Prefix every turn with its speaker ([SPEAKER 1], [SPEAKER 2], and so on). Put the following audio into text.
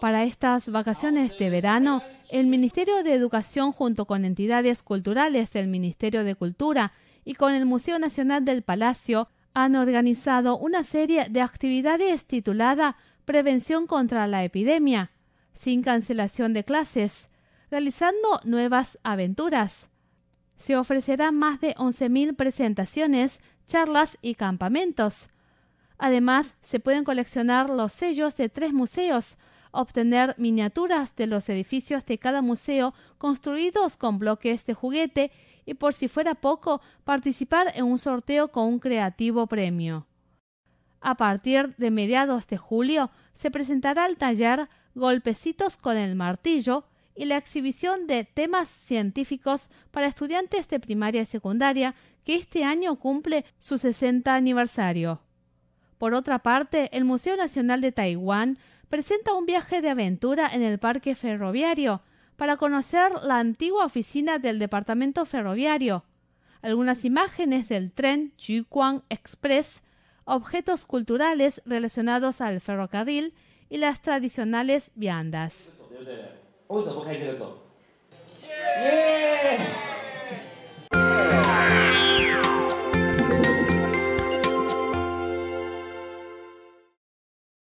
[SPEAKER 1] Para estas vacaciones de verano, el Ministerio de Educación junto con entidades culturales del Ministerio de Cultura y con el Museo Nacional del Palacio han organizado una serie de actividades titulada Prevención contra la epidemia, sin cancelación de clases, realizando nuevas aventuras. Se ofrecerán más de 11.000 presentaciones, charlas y campamentos Además, se pueden coleccionar los sellos de tres museos, obtener miniaturas de los edificios de cada museo construidos con bloques de juguete y por si fuera poco, participar en un sorteo con un creativo premio. A partir de mediados de julio se presentará el taller Golpecitos con el martillo y la exhibición de temas científicos para estudiantes de primaria y secundaria que este año cumple su 60 aniversario. Por otra parte, el Museo Nacional de Taiwán presenta un viaje de aventura en el parque ferroviario para conocer la antigua oficina del Departamento Ferroviario, algunas imágenes del tren kuang Express, objetos culturales relacionados al ferrocarril y las tradicionales viandas.